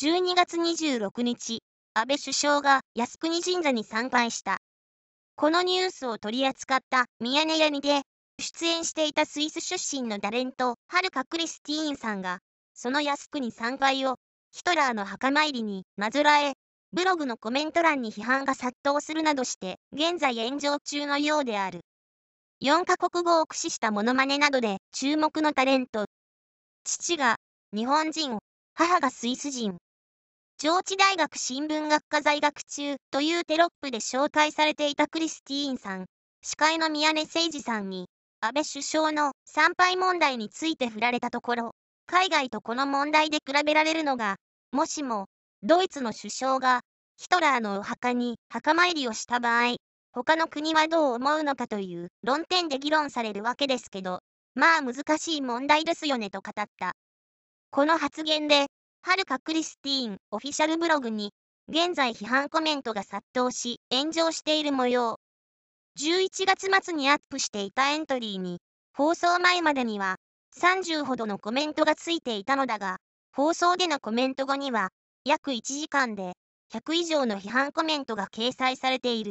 12月26日、安倍首相が靖国神社に参拝した。このニュースを取り扱ったミヤネ屋にで、出演していたスイス出身のタレント、はるかクリスティーンさんが、その靖国参拝をヒトラーの墓参りになぞらえ、ブログのコメント欄に批判が殺到するなどして、現在炎上中のようである。4カ国語を駆使したモノマネなどで注目のタレント。父が日本人を母がスイス人。上智大学新聞学科在学中というテロップで紹介されていたクリスティーンさん、司会の宮根誠二さんに、安倍首相の参拝問題について振られたところ、海外とこの問題で比べられるのが、もしも、ドイツの首相が、ヒトラーのお墓に墓参りをした場合、他の国はどう思うのかという論点で議論されるわけですけど、まあ難しい問題ですよねと語った。この発言で、はるかクリスティーンオフィシャルブログに、現在批判コメントが殺到し、炎上している模様。11月末にアップしていたエントリーに、放送前までには、30ほどのコメントがついていたのだが、放送でのコメント後には、約1時間で、100以上の批判コメントが掲載されている。